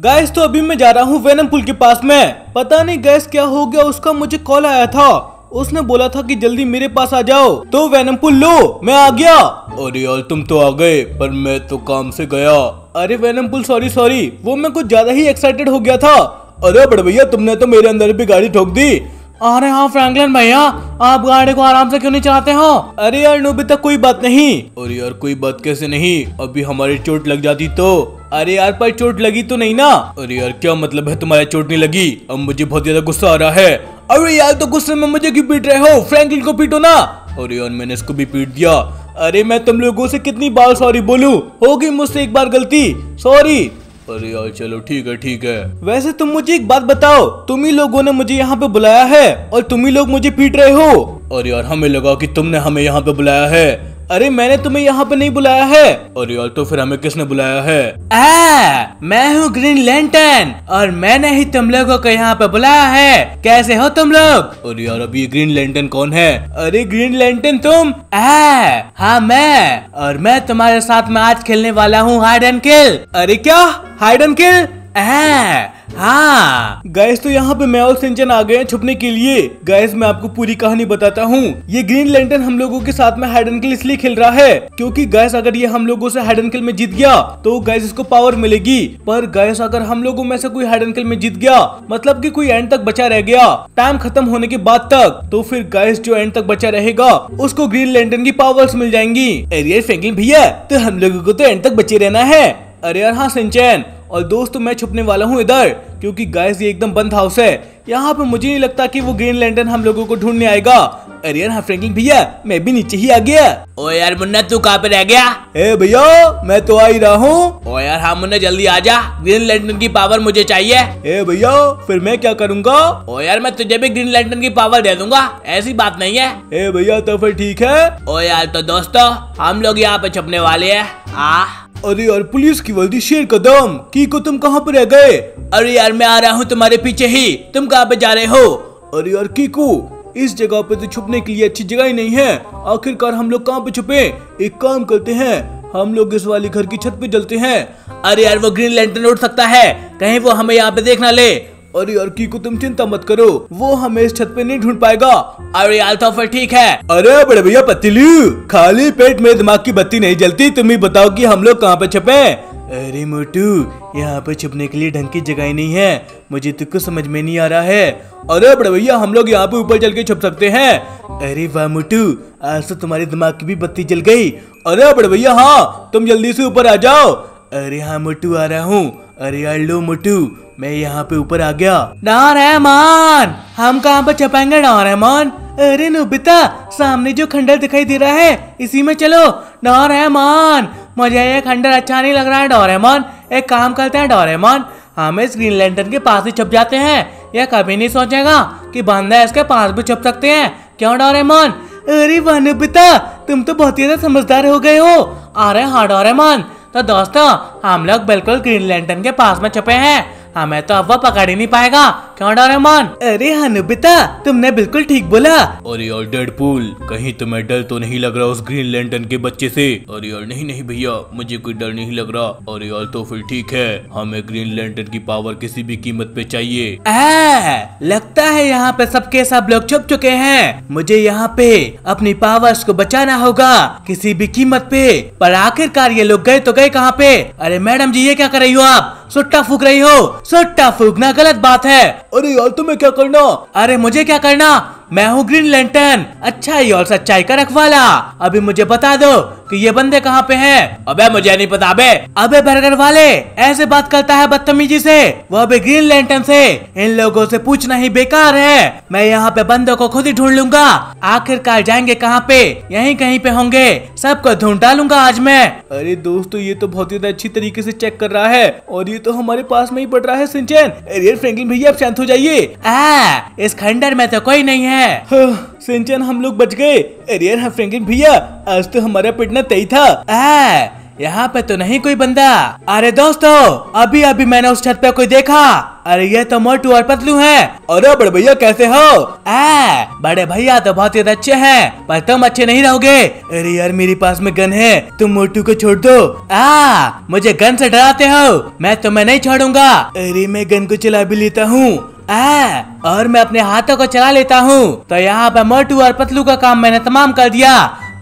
gas तो अभी मैं जा रहा हूँ वेनम पुल के पास में पता नहीं गैस क्या हो गया उसका मुझे कॉल आया था उसने बोला था कि जल्दी मेरे पास आ जाओ तो वेनम पुल लो मैं आ गया अरे यार तुम तो आ गए पर मैं तो काम से गया अरे वेनम पुल सॉरी सॉरी वो मैं कुछ ज्यादा ही एक्साइटेड हो गया था अरे बड़े भैया तुमने तो मेरे अंदर भी गाड़ी ठोक दी अरे हाँ फ्रैंकलिन भैया आप गाड़ी को आराम से क्यों नहीं चलाते हो अरे यार नोबिता कोई बात नहीं अरे यार कोई बात कैसे नहीं अभी हमारी चोट लग जाती तो अरे यार पर चोट लगी तो नहीं ना अरे यार क्या मतलब है तुम्हारे चोट नहीं लगी अब मुझे बहुत ज्यादा गुस्सा आ रहा है अरे यार तो गुस्से में मुझे क्यों पीट रहे हो फ्रैंकलिन को पीटो ना अरे यार मैंने इसको भी पीट दिया अरे मैं तुम लोगों से कितनी बार सॉरी बोलूं होगी मुझसे एक बार गलती सॉरी अरे यार चलो ठीक है ठीक है वैसे तुम मुझे एक बात बताओ तुम ही लोगों ने मुझे यहाँ पे बुलाया है और तुम ही लोग मुझे पीट रहे हो और यार हमें लगा कि तुमने हमें यहाँ पे बुलाया है अरे मैंने तुम्हें यहाँ पे नहीं बुलाया है और यार तो फिर हमें किसने बुलाया है आ, मैं हूँ ग्रीन लैंटन और मैंने ही तुम लोगों को यहाँ पे बुलाया है कैसे हो तुम लोग और यार अभी ग्रीन लैंटन कौन है अरे ग्रीन लैंटन तुम आ, हाँ मैं और मैं तुम्हारे साथ में आज खेलने वाला हूँ हाइड एंड किल अरे क्या हाइड एंड किल हाँ गैस तो यहाँ पे मैं और सिंचन आ गए छुपने के लिए गैस मैं आपको पूरी कहानी बताता हूँ ये ग्रीन लैंटर्न हम लोगों के साथ में हाइड किल इसलिए खेल रहा है क्योंकि गैस अगर ये हम लोगों से हाइड किल में जीत गया तो गैस इसको पावर मिलेगी पर गैस अगर हम लोगों में से कोई हाइड किल में जीत गया मतलब की कोई एंड तक बचा रह गया टाइम खत्म होने के बाद तक तो फिर गैस जो एंड तक बचा रहेगा उसको ग्रीन लैंटर्न की पावर मिल जाएंगी अरे फ्रेंकलिन भैया तो हम लोगों को तो एंड तक बचे रहना है अरे यार हाँ सिंचन और दोस्तों तो मैं छुपने वाला हूँ इधर क्योंकि गाइस ये एकदम बंद हाउस है यहाँ पे मुझे नहीं लगता कि वो ग्रीन लैंडन हम लोगों को ढूंढने आएगा अरे यार हाँ फ्रैंकलिन भैया मैं भी नीचे ही आ गया ओ यार मुन्ना तू कहाँ पे रह गया ए भैया मैं तो आ ही रहा हूँ ओ यार हाँ मुन्ना जल्दी आ जा ग्रीन लैंडन की पावर मुझे चाहिए ए भैया फिर मैं क्या करूँगा ओ यार मैं तुझे भी ग्रीन लैंडन की पावर दे दूंगा ऐसी बात नहीं है ए भैया तो फिर ठीक है ओ यार तो दोस्तों हम लोग यहाँ पे छुपने वाले है आ अरे यार पुलिस की वर्दी शेर कदम की को तुम कहाँ पर रह गए अरे यार मैं आ रहा हूँ तुम्हारे पीछे ही तुम कहाँ पे जा रहे हो अरे यार कीकू इस जगह पे तो छुपने के लिए अच्छी जगह ही नहीं है आखिरकार हम लोग कहाँ पे छुपे एक काम करते हैं हम लोग इस वाली घर की छत पे चलते हैं अरे यार वो ग्रीन लैंटर्न उठ सकता है कहीं वो हमें यहाँ पे देखना ले अरे अर्की को तुम चिंता मत करो वो हमें इस छत पे नहीं ढूंढ पाएगा अरे आलता तो फिर ठीक है अरे बड़े भैया पतिलू खाली पेट में दिमाग की बत्ती नहीं जलती तुम ही बताओ कि हम लोग कहाँ पे छपे अरे मोटू यहाँ पे छुपने के लिए ढंग की जगह ही नहीं है मुझे तो कुछ समझ में नहीं आ रहा है अरे बड़े भैया हम लोग यहाँ पे ऊपर चल के छुप सकते हैं अरे वाह मोटू आज तो तुम्हारे दिमाग की भी बत्ती जल गई अरे बड़े भैया हाँ तुम जल्दी से ऊपर आ जाओ अरे हाँ मोटू आ रहा हूँ अरे यार लो मोटू मैं यहाँ पे ऊपर आ गया डोरेमोन हम कहाँ पर छपाएंगे डोरेमोन अरे नुबिता सामने जो खंडर दिखाई दे रहा है इसी में चलो डोरेमोन मुझे ये खंडर अच्छा नहीं लग रहा है डोरेमोन एक काम करते हैं डोरेमोन हम इस ग्रीन लैंडन के पास ही छप जाते हैं यह कभी नहीं सोचेगा कि बंदा इसके पास भी छप सकते हैं क्यों डोरेमोन अरे वानबिता तुम तो बहुत ही ज्यादा समझदार हो गए हो अरे हाँ डोरेमोन तो दोस्तों हम लोग बिल्कुल ग्रीन लैंडन के पास में छपे हैं हमें हाँ, तो अव्वा पकड़ ही नहीं पाएगा कहाँ रहमान अरे हनुबिता हाँ, तुमने बिल्कुल ठीक बोला और यार पुल कहीं तुम्हें डर तो नहीं लग रहा उस ग्रीन लैंडन के बच्चे से और यार नहीं नहीं भैया मुझे कोई डर नहीं लग रहा और यार तो फिर ठीक है हमें ग्रीन लैंडन की पावर किसी भी कीमत पे चाहिए लगता है यहाँ पे सबके सब लोग छुप चुके हैं मुझे यहाँ पे अपनी पावर्स को बचाना होगा किसी भी कीमत पे पर आखिरकार ये लोग गए तो गए कहाँ पे अरे मैडम जी ये क्या कर रही हो आप सुट्टा फूक रही हो सुट्टा फूकना गलत बात है अरे यार तुम्हें क्या करना अरे मुझे क्या करना मैं हूँ ग्रीन लेंटन अच्छाई और सच्चाई का रखवाला अभी मुझे बता दो कि ये बंदे कहाँ पे हैं अबे मुझे नहीं पता बे अबे बर्गर वाले ऐसे बात करता है बदतमीजी से वो अभी ग्रीन लेंटन से इन लोगों से पूछना ही बेकार है मैं यहाँ पे बंदों को खुद ही ढूंढ लूंगा आखिरकार जाएंगे कहाँ पे यहीं कहीं पे होंगे सबको ढूंढ डालूंगा आज मैं अरे दोस्तों ये तो बहुत ही अच्छी तरीके से चेक कर रहा है और ये तो हमारे पास में ही पड़ रहा है सिंचन अरे फ्रेंकलिन भैया आप शांत हो जाइए इस खंडर में तो कोई नहीं है है हाँ, सिंचन हम लोग बच गए अरे यार हाँ, फ्रेंकिन भैया आज तो हमारा पिटना तय था आ, यहाँ पे तो नहीं कोई बंदा अरे दोस्तों अभी अभी मैंने उस छत पे कोई देखा अरे ये तो मोटू और पतलू है अरे बड़े भैया कैसे हो आ, बड़े भैया तो बहुत ही अच्छे हैं पर तुम अच्छे नहीं रहोगे अरे यार मेरे पास में गन है तुम मोटू को छोड़ दो आ मुझे गन से डराते हो मैं तुम्हें नहीं छोड़ूंगा अरे मैं गन को चला भी लेता हूँ आ, और मैं अपने हाथों को चला लेता हूँ तो यहाँ पे मोटू और पतलू का काम मैंने तमाम कर दिया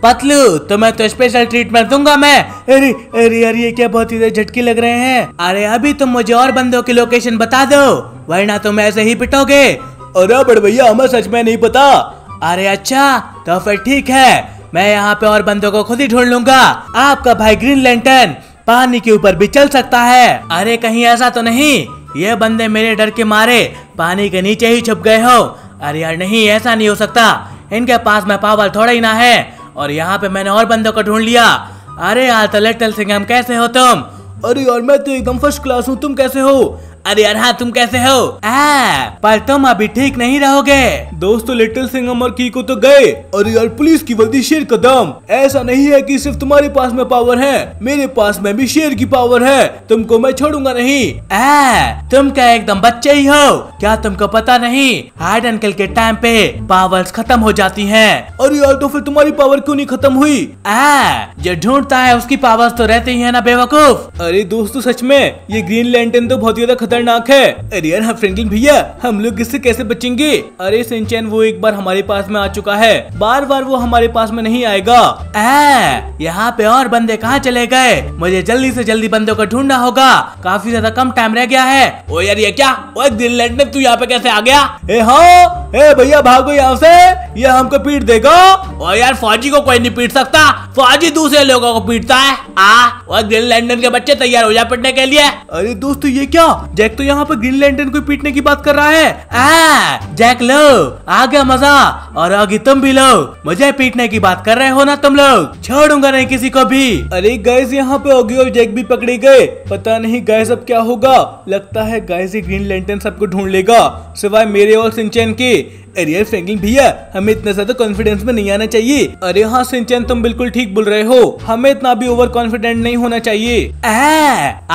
पतलू तुम्हें तो स्पेशल ट्रीटमेंट दूंगा मैं अरे अरे अरे ये क्या बहुत ही झटकी लग रहे हैं अरे अभी तुम मुझे और बंदों की लोकेशन बता दो वरना तुम ऐसे ही पिटोगे अरे बड़ भैया हमें सच में नहीं पता अरे अच्छा तो फिर ठीक है मैं यहाँ पे और बंदों को खुद ही ढूंढ लूंगा आपका भाई ग्रीन लैंटर्न पानी के ऊपर भी चल सकता है अरे कहीं ऐसा तो नहीं ये बंदे मेरे डर के मारे पानी के नीचे ही छुप गए हो अरे यार नहीं ऐसा नहीं हो सकता इनके पास में पावर थोड़ा ही ना है और यहाँ पे मैंने और बंदों को ढूंढ लिया अरे यार तो लिटिल सिंह कैसे हो तुम अरे यार मैं तो एकदम फर्स्ट क्लास हूँ तुम कैसे हो अरे यार हाँ तुम कैसे हो आ, पर तुम अभी ठीक नहीं रहोगे दोस्तों लिटिल सिंगम और को तो गए अरे यार पुलिस की वर्दी शेर का ऐसा नहीं है कि सिर्फ तुम्हारे पास में पावर है मेरे पास में भी शेर की पावर है तुमको मैं छोड़ूंगा नहीं आ, तुम क्या एकदम बच्चे ही हो क्या तुमको पता नहीं हार्ड अंकल के टाइम पे पावर्स खत्म हो जाती है अरे यार तो फिर तुम्हारी पावर क्यों नहीं खत्म हुई जो ढूंढता है उसकी पावर्स तो रहती है ना बेवकूफ अरे दोस्तों सच में ये ग्रीन लैंडन तो बहुत ज्यादा खतरनाक खतरनाक है अरे यार हाँ, फ्रेंकलिन भैया हम लोग इससे कैसे बचेंगे अरे सिंचन वो एक बार हमारे पास में आ चुका है बार बार वो हमारे पास में नहीं आएगा आ, यहाँ पे और बंदे कहाँ चले गए मुझे जल्दी से जल्दी बंदों को ढूंढना होगा काफी ज्यादा कम टाइम रह गया है ओ यार ये क्या ओ दिल तू यहाँ पे कैसे आ गया ए हो हाँ, ए भैया भागो यहाँ से ये यह हमको पीट देगा और यार फौजी को कोई नहीं पीट सकता फौजी दूसरे लोगों को पीटता है आ और दिल लंदन के बच्चे तैयार हो जाए पिटने के लिए अरे दोस्तों ये क्या जैक तो यहाँ पर ग्रीन लैंटर्न को पीटने की बात कर रहा है आ, जैक लो आ गया मजा और आगे तुम भी लो मुझे पीटने की बात कर रहे हो ना तुम लोग छोड़ूंगा नहीं किसी को भी अरे गैस यहाँ पे ओगी और जैक भी पकड़े गए पता नहीं गैस अब क्या होगा लगता है गैस ही ग्रीन लैंटर्न सबको ढूंढ लेगा सिवाय मेरे और सिंचन के अरे यार फ्रैंकलिन भैया हमें इतना ज्यादा कॉन्फिडेंस में नहीं आना चाहिए अरे हाँ सिंचन तुम बिल्कुल ठीक बोल रहे हो हमें इतना भी ओवर कॉन्फिडेंट नहीं होना चाहिए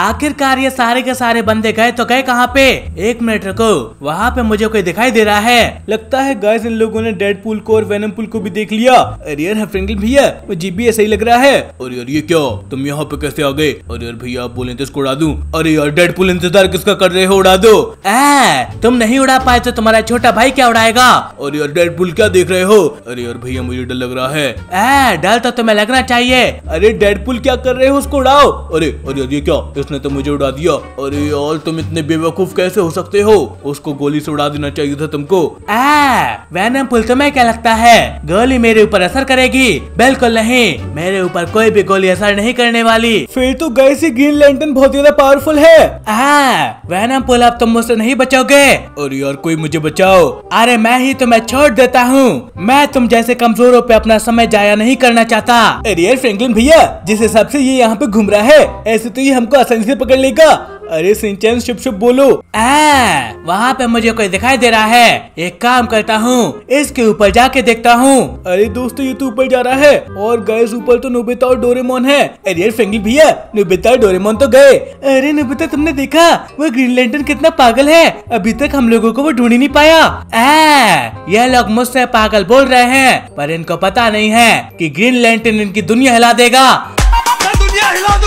आखिरकार ये सारे के सारे बंदे गए तो गए कहाँ पे एक मिनट रुको वहाँ पे मुझे कोई दिखाई दे रहा है लगता है गाइस इन लोगों ने डेड पुल को और वेनम पुल को भी देख लिया अरे यार फ्रेंकलिन भैया मुझे भी ऐसा ही लग रहा है और यार ये क्या तुम यहाँ पे कैसे आ गए अरे यार भैया आप बोले तो इसको उड़ा दू अरे यार डेड पुल इंतजार किसका कर रहे हो उड़ा दो तुम नहीं उड़ा पाए तो तुम्हारा छोटा भाई क्या उड़ाएगा ना और यार डेडपुल क्या देख रहे हो अरे यार भैया मुझे डर लग रहा है आ, डर तो तुम्हें लगना चाहिए अरे डेडपुल क्या कर रहे हो उसको उड़ाओ अरे अरे यार ये क्या इसने तो मुझे उड़ा दिया अरे यार तुम इतने बेवकूफ कैसे हो सकते हो उसको गोली ऐसी उड़ा देना चाहिए था तुमको वैनम पुल तुम्हें क्या लगता है गोली मेरे ऊपर असर करेगी बिल्कुल नहीं मेरे ऊपर कोई भी गोली असर नहीं करने वाली फिर तो गैस ग्रीन लैंटन बहुत ज्यादा पावरफुल है वैनम पुल अब तुम मुझसे नहीं बचोगे और यार कोई मुझे बचाओ अरे मैं मैं ही तुम्हें छोड़ देता हूँ मैं तुम जैसे कमजोरों पे अपना समय जाया नहीं करना चाहता अरे फ्रेंकलिन भैया जिस हिसाब से ये यहाँ पे घूम रहा है ऐसे तो ये हमको आसानी से पकड़ लेगा अरे सिंचन शुभ शुभ बोलो आ, वहाँ पे मुझे कोई दिखाई दे रहा है एक काम करता हूँ इसके ऊपर जाके देखता हूँ अरे दोस्तों ये तो ऊपर जा रहा है और गए ऊपर तो नोबिता और डोरेमोन है अरे फेंगी भैया नोबिता और डोरेमोन तो गए अरे नोबिता तुमने देखा वो ग्रीन लैंडन कितना पागल है अभी तक हम लोगो को वो ढूंढ ही नहीं पाया आ, ये लोग मुझसे पागल बोल रहे हैं पर इनको पता नहीं है की ग्रीन लैंटन इनकी दुनिया हिला देगा दुनिया हिला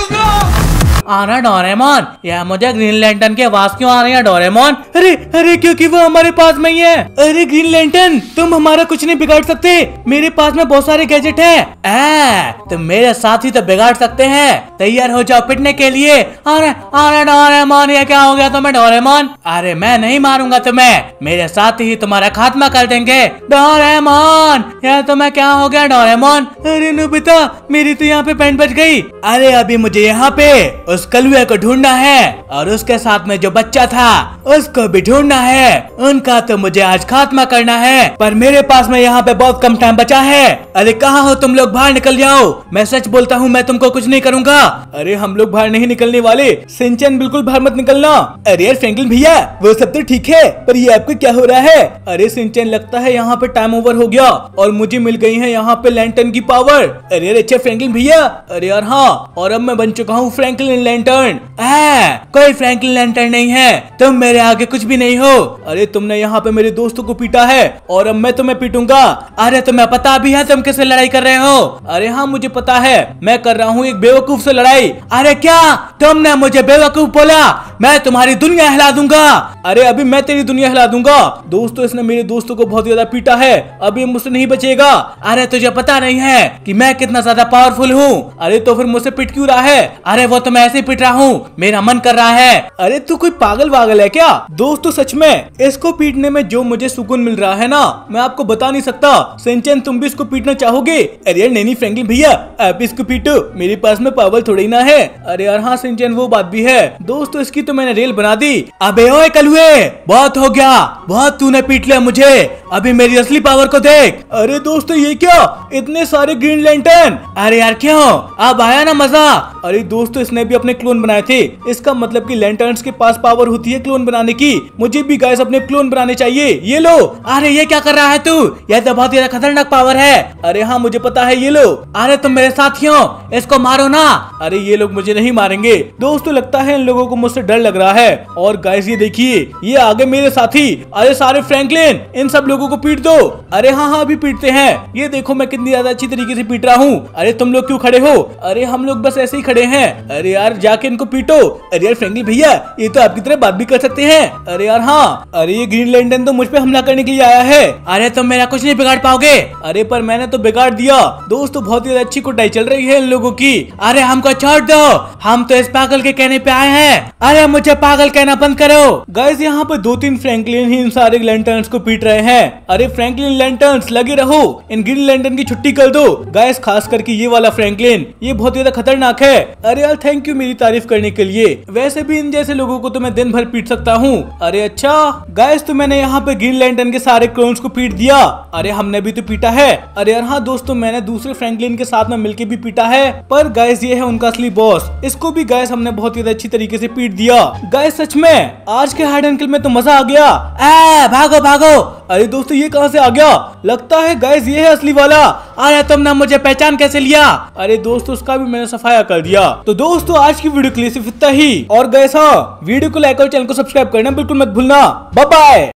आना डोरेमोन यह मुझे ग्रीन लैंटन के पास क्यों आ रही है डोरेमोन अरे अरे क्योंकि वो हमारे पास में ही है अरे ग्रीन लैंटन तुम हमारा कुछ नहीं बिगाड़ सकते मेरे पास में बहुत सारे गैजेट है तुम तो मेरे साथ ही तो बिगाड़ सकते हैं तैयार हो जाओ पिटने के लिए अरे अरे डोरेमोन ये क्या हो गया तुम्हें डोरेमोन अरे मैं नहीं मारूंगा तुम्हें मेरे साथ ही तुम्हारा खात्मा कर देंगे डोरेमोन यार तुम्हें क्या हो गया डोरेमोन अरे नुबिता मेरी तो यहाँ पे पेंट बच गई अरे अभी मुझे यहाँ पे उस कलुए को ढूंढना है और उसके साथ में जो बच्चा था उसको भी ढूंढना है उनका तो मुझे आज खात्मा करना है पर मेरे पास में यहाँ पे बहुत कम टाइम बचा है अरे कहाँ हो तुम लोग बाहर निकल जाओ मैं सच बोलता हूँ मैं तुमको कुछ नहीं करूँगा अरे हम लोग बाहर नहीं निकलने वाले सिंचन बिल्कुल बाहर मत निकलना अरे यार फ्रेंकलिन भैया वो सब तो ठीक है पर ये आपको क्या हो रहा है अरे सिंचन लगता है यहाँ पे टाइम ओवर हो गया और मुझे मिल गई है यहाँ पे लैंटर्न की पावर अरे यार अच्छा फ्रेंकलिन भैया अरे यार हाँ और अब मैं बन चुका हूँ फ्रेंकलिन लैंटर्न कोई फ्रेंकलिन लैंटर्न नहीं है तुम मेरे आगे कुछ भी नहीं हो अरे तुमने यहाँ पे मेरे दोस्तों को पीटा है और अब मैं तुम्हें पीटूंगा अरे तुम्हें पता भी है तुम कैसे लड़ाई कर रहे हो अरे हाँ मुझे पता है मैं कर रहा हूँ एक बेवकूफ से लड़ाई अरे क्या तुमने मुझे बेवकूफ बोला मैं तुम्हारी दुनिया हिला दूंगा अरे अभी मैं तेरी दुनिया हिला दूंगा दोस्तों इसने मेरे दोस्तों को बहुत ज्यादा पीटा है अभी मुझसे नहीं बचेगा अरे तुझे पता नहीं है कि मैं कितना ज्यादा पावरफुल हूँ अरे तो फिर मुझसे पिट क्यों रहा है अरे वो तो मैं ऐसे पिट रहा हूँ मेरा मन कर रहा है अरे तू कोई पागल वागल है क्या दोस्तों सच में इसको पीटने में जो मुझे सुकून मिल रहा है ना मैं आपको बता नहीं सकता सिंचन तुम भी इसको पीटना चाहोगे अरे नैनी फ्रेंकलिन भैया आप इसको पीटो मेरे पास में पावर थोड़ी ना है अरे यार हाँ सिंचन वो बात भी है दोस्तों इसकी तो मैंने रेल बना दी अबे ओए कलुए बहुत हो गया बहुत तूने पीट लिया मुझे अभी मेरी असली पावर को देख अरे दोस्तों ये क्या इतने सारे ग्रीन लेंटन अरे यार क्यों अब आया ना मजा अरे दोस्तों इसने भी अपने क्लोन बनाए थे इसका मतलब कि लेंटर्न के पास पावर होती है क्लोन बनाने की मुझे भी गैस अपने क्लोन बनाने चाहिए ये लो अरे ये क्या कर रहा है तू यह तो बहुत ज्यादा खतरनाक पावर है अरे हाँ मुझे पता है ये लो अरे तुम मेरे साथियों इसको मारो ना अरे ये लोग मुझे नहीं मारेंगे दोस्तों लगता है इन लोगो को मुझसे डर डर लग रहा है और गाइस ये देखिए ये आगे मेरे साथी अरे सारे फ्रैंकलिन इन सब लोगों को पीट दो अरे हाँ हाँ अभी पीटते हैं ये देखो मैं कितनी ज्यादा अच्छी तरीके से पीट रहा हूँ अरे तुम लोग क्यों खड़े हो अरे हम लोग बस ऐसे ही खड़े हैं अरे यार जाके इनको पीटो अरे यार फ्रेंकलिन भैया ये तो आपकी तरह बात भी कर सकते हैं अरे यार हाँ अरे ये ग्रीन लैंडन तो मुझ पर हमला करने के लिए आया है अरे तुम मेरा कुछ नहीं बिगाड़ पाओगे अरे पर मैंने तो बिगाड़ दिया दोस्तों तो बहुत ही अच्छी कुटाई चल रही है इन लोगों की अरे हमको छोड़ दो हम तो इस पागल के कहने पे आए हैं अरे मुझे पागल कहना बंद करो गाइज यहाँ पर दो तीन फ्रैंकलिन ही इन सारे लेंटर्न को पीट रहे हैं अरे फ्रैंकलिन लेंटर्न लगे रहो इन ग्रीन लेंटर्न की छुट्टी कर दो गाइस खास करके ये वाला फ्रैंकलिन ये बहुत ज्यादा खतरनाक है अरे यार थैंक यू मेरी तारीफ करने के लिए वैसे भी इन जैसे लोगो को तो मैं दिन भर पीट सकता हूँ अरे अच्छा गायस तो मैंने यहाँ पे ग्रीन लेंटर्न के सारे क्लोन्स को पीट दिया अरे हमने भी तो पीटा है अरे यार हाँ दोस्तों मैंने दूसरे फ्रैंकलिन के साथ में मिलकर भी पीटा है पर गायस ये है उनका असली बॉस इसको भी गायस हमने बहुत ज्यादा अच्छी तरीके ऐसी पीट दिया गाय सच में आज के हाइड एंड में तो मजा आ गया ए, भागो भागो अरे दोस्तों ये कहाँ से आ गया लगता है गाइस ये है असली वाला अरे तुमने मुझे पहचान कैसे लिया अरे दोस्तों उसका भी मैंने सफाया कर दिया तो दोस्तों आज की वीडियो के लिए सिर्फ इतना ही और गैस हाँ वीडियो को लाइक और चैनल को सब्सक्राइब करना बिल्कुल मत भूलना बाय